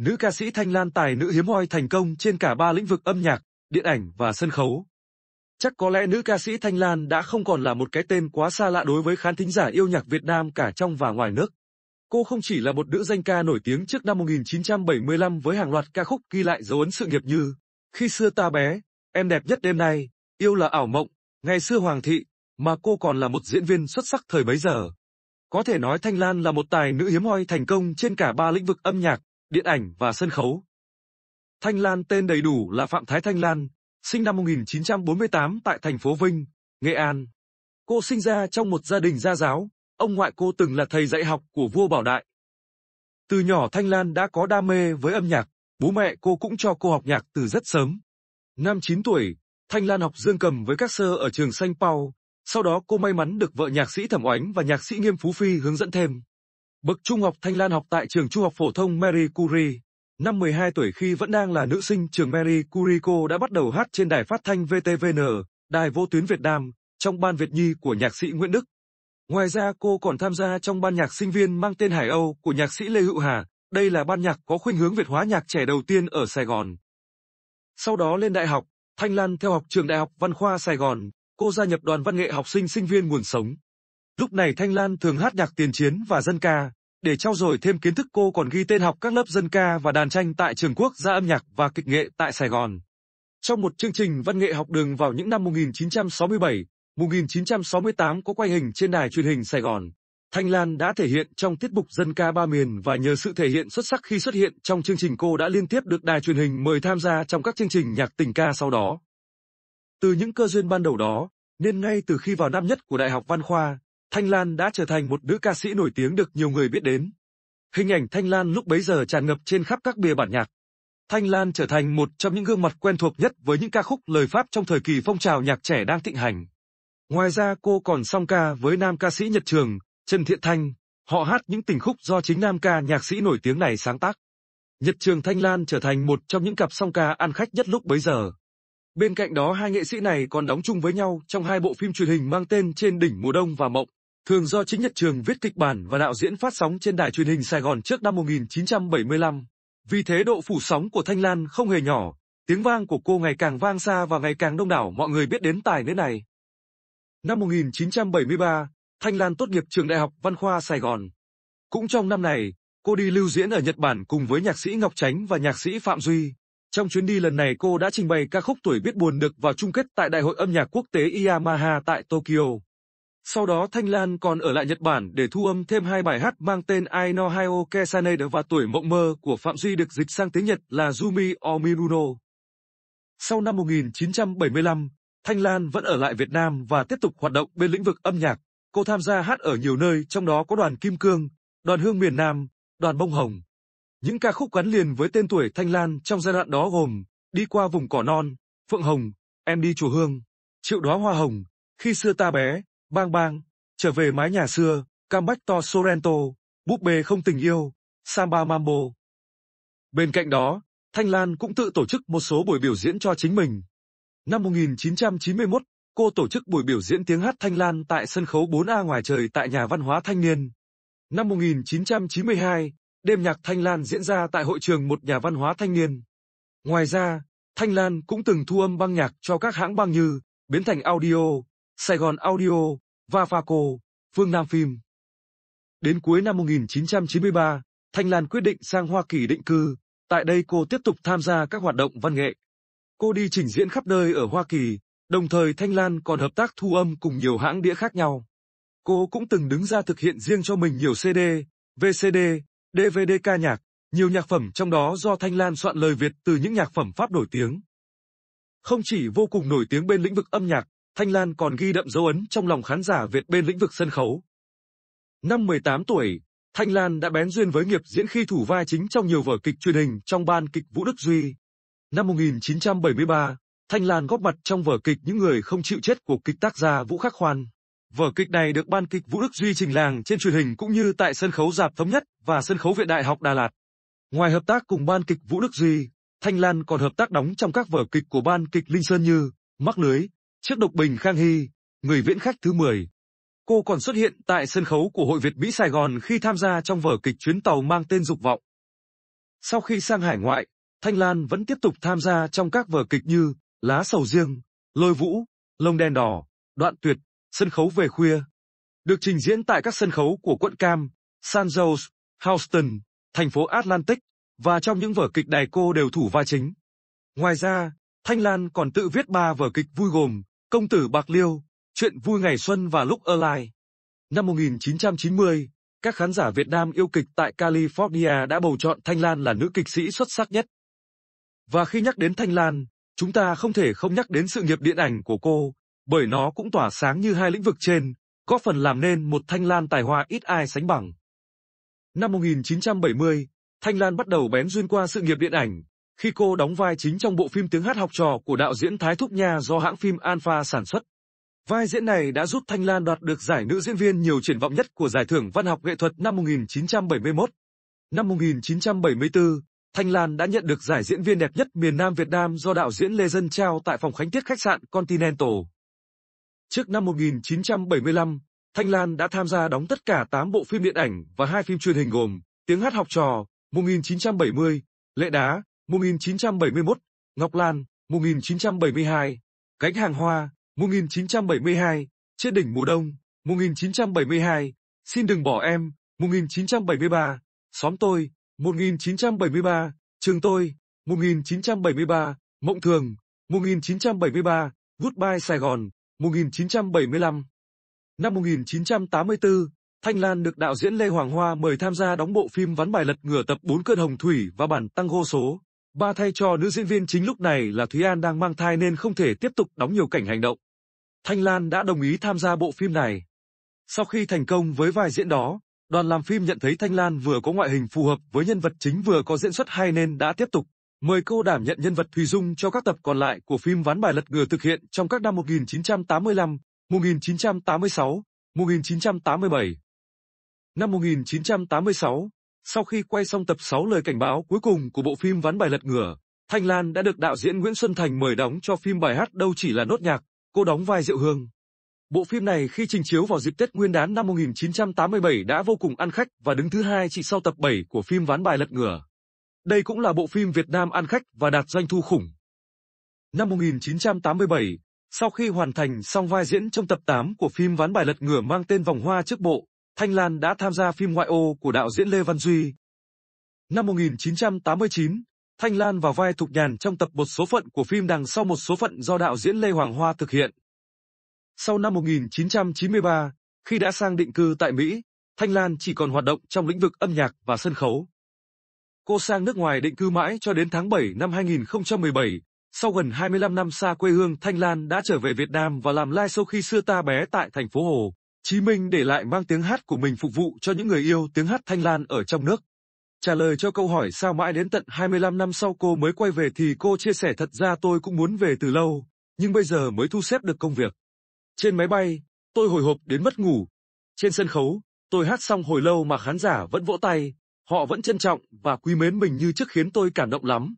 Nữ ca sĩ Thanh Lan tài nữ hiếm hoi thành công trên cả ba lĩnh vực âm nhạc, điện ảnh và sân khấu. Chắc có lẽ nữ ca sĩ Thanh Lan đã không còn là một cái tên quá xa lạ đối với khán thính giả yêu nhạc Việt Nam cả trong và ngoài nước. Cô không chỉ là một nữ danh ca nổi tiếng trước năm 1975 với hàng loạt ca khúc ghi lại dấu ấn sự nghiệp như Khi xưa ta bé, Em đẹp nhất đêm nay, Yêu là ảo mộng, Ngày xưa Hoàng thị, mà cô còn là một diễn viên xuất sắc thời bấy giờ. Có thể nói Thanh Lan là một tài nữ hiếm hoi thành công trên cả ba lĩnh vực âm nhạc, điện ảnh và sân khấu. Thanh Lan tên đầy đủ là Phạm Thái Thanh Lan, sinh năm 1948 tại thành phố Vinh, Nghệ An. Cô sinh ra trong một gia đình gia giáo, ông ngoại cô từng là thầy dạy học của vua Bảo Đại. Từ nhỏ Thanh Lan đã có đam mê với âm nhạc, bố mẹ cô cũng cho cô học nhạc từ rất sớm. Năm 9 tuổi, Thanh Lan học dương cầm với các sơ ở trường Sanh Pau, sau đó cô may mắn được vợ nhạc sĩ Thẩm Oánh và nhạc sĩ Nghiêm Phú Phi hướng dẫn thêm. Bậc trung học Thanh Lan học tại trường trung học phổ thông Marie Curie. Năm 12 tuổi khi vẫn đang là nữ sinh trường Marie Curie cô đã bắt đầu hát trên đài phát thanh VTVN, đài vô tuyến Việt Nam, trong ban Việt Nhi của nhạc sĩ Nguyễn Đức. Ngoài ra cô còn tham gia trong ban nhạc sinh viên mang tên Hải Âu của nhạc sĩ Lê Hữu Hà, đây là ban nhạc có khuynh hướng Việt hóa nhạc trẻ đầu tiên ở Sài Gòn. Sau đó lên đại học, Thanh Lan theo học trường Đại học Văn khoa Sài Gòn, cô gia nhập đoàn văn nghệ học sinh sinh viên nguồn sống. Lúc này Thanh Lan thường hát nhạc tiền chiến và dân ca. Để trao dồi thêm kiến thức cô còn ghi tên học các lớp dân ca và đàn tranh tại Trường Quốc gia âm nhạc và kịch nghệ tại Sài Gòn. Trong một chương trình văn nghệ học đường vào những năm 1967, 1968 có quay hình trên đài truyền hình Sài Gòn. Thanh Lan đã thể hiện trong tiết mục dân ca ba miền và nhờ sự thể hiện xuất sắc khi xuất hiện trong chương trình cô đã liên tiếp được đài truyền hình mời tham gia trong các chương trình nhạc tình ca sau đó. Từ những cơ duyên ban đầu đó, nên ngay từ khi vào năm nhất của Đại học Văn khoa, Thanh Lan đã trở thành một nữ ca sĩ nổi tiếng được nhiều người biết đến. Hình ảnh Thanh Lan lúc bấy giờ tràn ngập trên khắp các bìa bản nhạc. Thanh Lan trở thành một trong những gương mặt quen thuộc nhất với những ca khúc lời Pháp trong thời kỳ phong trào nhạc trẻ đang thịnh hành. Ngoài ra cô còn song ca với nam ca sĩ Nhật Trường, Trần Thiện Thanh, họ hát những tình khúc do chính nam ca nhạc sĩ nổi tiếng này sáng tác. Nhật Trường Thanh Lan trở thành một trong những cặp song ca ăn khách nhất lúc bấy giờ. Bên cạnh đó hai nghệ sĩ này còn đóng chung với nhau trong hai bộ phim truyền hình mang tên Trên đỉnh mùa đông và Mộng thường do chính Nhật Trường viết kịch bản và đạo diễn phát sóng trên đài truyền hình Sài Gòn trước năm 1975. Vì thế độ phủ sóng của Thanh Lan không hề nhỏ, tiếng vang của cô ngày càng vang xa và ngày càng đông đảo mọi người biết đến tài nữ này. Năm 1973, Thanh Lan tốt nghiệp trường Đại học Văn khoa Sài Gòn. Cũng trong năm này, cô đi lưu diễn ở Nhật Bản cùng với nhạc sĩ Ngọc Tránh và nhạc sĩ Phạm Duy. Trong chuyến đi lần này cô đã trình bày ca khúc Tuổi biết buồn được vào chung kết tại Đại hội âm nhạc quốc tế Yamaha tại Tokyo. Sau đó Thanh Lan còn ở lại Nhật Bản để thu âm thêm hai bài hát mang tên I No Hayo Kesane và Tuổi Mộng Mơ của Phạm Duy được dịch sang tiếng Nhật là Yumi Omiruno. Sau năm 1975, Thanh Lan vẫn ở lại Việt Nam và tiếp tục hoạt động bên lĩnh vực âm nhạc. Cô tham gia hát ở nhiều nơi trong đó có đoàn Kim Cương, đoàn Hương miền Nam, đoàn Bông Hồng. Những ca khúc gắn liền với tên tuổi Thanh Lan trong giai đoạn đó gồm Đi qua vùng cỏ non, Phượng Hồng, Em đi chùa Hương, Triệu đóa hoa hồng, Khi xưa ta bé, Bang bang, trở về mái nhà xưa, comeback to Sorrento, búp bê không tình yêu, Samba Mambo. Bên cạnh đó, Thanh Lan cũng tự tổ chức một số buổi biểu diễn cho chính mình. Năm 1991, cô tổ chức buổi biểu diễn tiếng hát Thanh Lan tại sân khấu 4A ngoài trời tại Nhà Văn hóa Thanh niên. Năm 1992, đêm nhạc Thanh Lan diễn ra tại hội trường một nhà văn hóa thanh niên. Ngoài ra, Thanh Lan cũng từng thu âm băng nhạc cho các hãng băng như Biến Thành Audio, Sài Gòn Audio, Vafaco, Phương Nam Phim. Đến cuối năm 1993, Thanh Lan quyết định sang Hoa Kỳ định cư, tại đây cô tiếp tục tham gia các hoạt động văn nghệ. Cô đi trình diễn khắp nơi ở Hoa Kỳ, đồng thời Thanh Lan còn hợp tác thu âm cùng nhiều hãng đĩa khác nhau. Cô cũng từng đứng ra thực hiện riêng cho mình nhiều CD, VCD, DVD ca nhạc, nhiều nhạc phẩm trong đó do Thanh Lan soạn lời Việt từ những nhạc phẩm Pháp nổi tiếng. Không chỉ vô cùng nổi tiếng bên lĩnh vực âm nhạc, Thanh Lan còn ghi đậm dấu ấn trong lòng khán giả Việt bên lĩnh vực sân khấu. Năm 18 tuổi, Thanh Lan đã bén duyên với nghiệp diễn khi thủ vai chính trong nhiều vở kịch truyền hình trong ban kịch Vũ Đức Duy. Năm 1973, Thanh Lan góp mặt trong vở kịch Những người không chịu chết của kịch tác gia Vũ Khắc Khoan. Vở kịch này được ban kịch Vũ Đức Duy trình làng trên truyền hình cũng như tại sân khấu Giạp Thống Nhất và sân khấu Viện Đại học Đà Lạt. Ngoài hợp tác cùng ban kịch Vũ Đức Duy, Thanh Lan còn hợp tác đóng trong các vở kịch của ban kịch Linh Sơn như Mắc Lưới, Trước độc bình Khang Hy, người viễn khách thứ 10, cô còn xuất hiện tại sân khấu của Hội Việt Mỹ Sài Gòn khi tham gia trong vở kịch chuyến tàu mang tên Dục Vọng. Sau khi sang hải ngoại, Thanh Lan vẫn tiếp tục tham gia trong các vở kịch như Lá Sầu Riêng, Lôi Vũ, Lông Đen Đỏ, Đoạn Tuyệt, Sân khấu về khuya. Được trình diễn tại các sân khấu của quận Cam, San Jose, Houston, thành phố Atlantic, và trong những vở kịch đài cô đều thủ vai chính. Ngoài ra, Thanh Lan còn tự viết ba vở kịch vui gồm Công tử Bạc Liêu, chuyện vui ngày xuân và lúc ở lại. Năm 1990, các khán giả Việt Nam yêu kịch tại California đã bầu chọn Thanh Lan là nữ kịch sĩ xuất sắc nhất. Và khi nhắc đến Thanh Lan, chúng ta không thể không nhắc đến sự nghiệp điện ảnh của cô, bởi nó cũng tỏa sáng như hai lĩnh vực trên, góp phần làm nên một Thanh Lan tài hoa ít ai sánh bằng. Năm 1970, Thanh Lan bắt đầu bén duyên qua sự nghiệp điện ảnh khi cô đóng vai chính trong bộ phim tiếng hát học trò của đạo diễn Thái Thúc Nha do hãng phim Alpha sản xuất. Vai diễn này đã giúp Thanh Lan đoạt được giải nữ diễn viên nhiều triển vọng nhất của Giải thưởng Văn học nghệ thuật năm 1971. Năm 1974, Thanh Lan đã nhận được giải diễn viên đẹp nhất miền Nam Việt Nam do đạo diễn Lê Dân trao tại phòng khánh tiết khách sạn Continental. Trước năm 1975, Thanh Lan đã tham gia đóng tất cả 8 bộ phim điện ảnh và hai phim truyền hình gồm Tiếng hát học trò 1970, Lệ đá 1971, Ngọc Lan, 1972, Cánh Hàng Hoa, 1972, Trên đỉnh mùa đông, 1972, Xin đừng bỏ em, 1973, Xóm tôi, 1973, Trường tôi, 1973, Mộng Thường, 1973, Goodbye Sài Gòn, 1975. Năm 1984, Thanh Lan được đạo diễn Lê Hoàng Hoa mời tham gia đóng bộ phim Ván bài lật ngửa tập 4 cơn hồng thủy và bản tăng tango số Ba thay cho nữ diễn viên chính lúc này là Thúy An đang mang thai nên không thể tiếp tục đóng nhiều cảnh hành động. Thanh Lan đã đồng ý tham gia bộ phim này. Sau khi thành công với vai diễn đó, đoàn làm phim nhận thấy Thanh Lan vừa có ngoại hình phù hợp với nhân vật chính vừa có diễn xuất hay nên đã tiếp tục mời cô đảm nhận nhân vật Thùy Dung cho các tập còn lại của phim Ván bài lật ngửa thực hiện trong các năm 1985, 1986, 1987. Năm 1986, sau khi quay xong tập 6 lời cảnh báo cuối cùng của bộ phim Ván bài lật ngửa, Thanh Lan đã được đạo diễn Nguyễn Xuân Thành mời đóng cho phim bài hát Đâu chỉ là nốt nhạc, cô đóng vai Diệu Hương. Bộ phim này khi trình chiếu vào dịp Tết Nguyên đán năm 1987 đã vô cùng ăn khách và đứng thứ hai chỉ sau tập 7 của phim Ván bài lật ngửa. Đây cũng là bộ phim Việt Nam ăn khách và đạt doanh thu khủng. Năm 1987, sau khi hoàn thành xong vai diễn trong tập 8 của phim Ván bài lật ngửa mang tên Vòng hoa trước bộ, Thanh Lan đã tham gia phim Ngoại ô của đạo diễn Lê Văn Duy. Năm 1989, Thanh Lan vào vai Thục Nhàn trong tập một số phận của phim Đằng sau một số phận do đạo diễn Lê Hoàng Hoa thực hiện. Sau năm 1993, khi đã sang định cư tại Mỹ, Thanh Lan chỉ còn hoạt động trong lĩnh vực âm nhạc và sân khấu. Cô sang nước ngoài định cư mãi cho đến tháng 7 năm 2017, sau gần 25 năm xa quê hương Thanh Lan đã trở về Việt Nam và làm live show khi xưa ta bé tại thành phố Hồ. Chí Minh để lại mang tiếng hát của mình phục vụ cho những người yêu tiếng hát thanh lan ở trong nước. Trả lời cho câu hỏi sao mãi đến tận 25 năm sau cô mới quay về thì cô chia sẻ thật ra tôi cũng muốn về từ lâu, nhưng bây giờ mới thu xếp được công việc. Trên máy bay, tôi hồi hộp đến mất ngủ. Trên sân khấu, tôi hát xong hồi lâu mà khán giả vẫn vỗ tay, họ vẫn trân trọng và quý mến mình như trước khiến tôi cảm động lắm.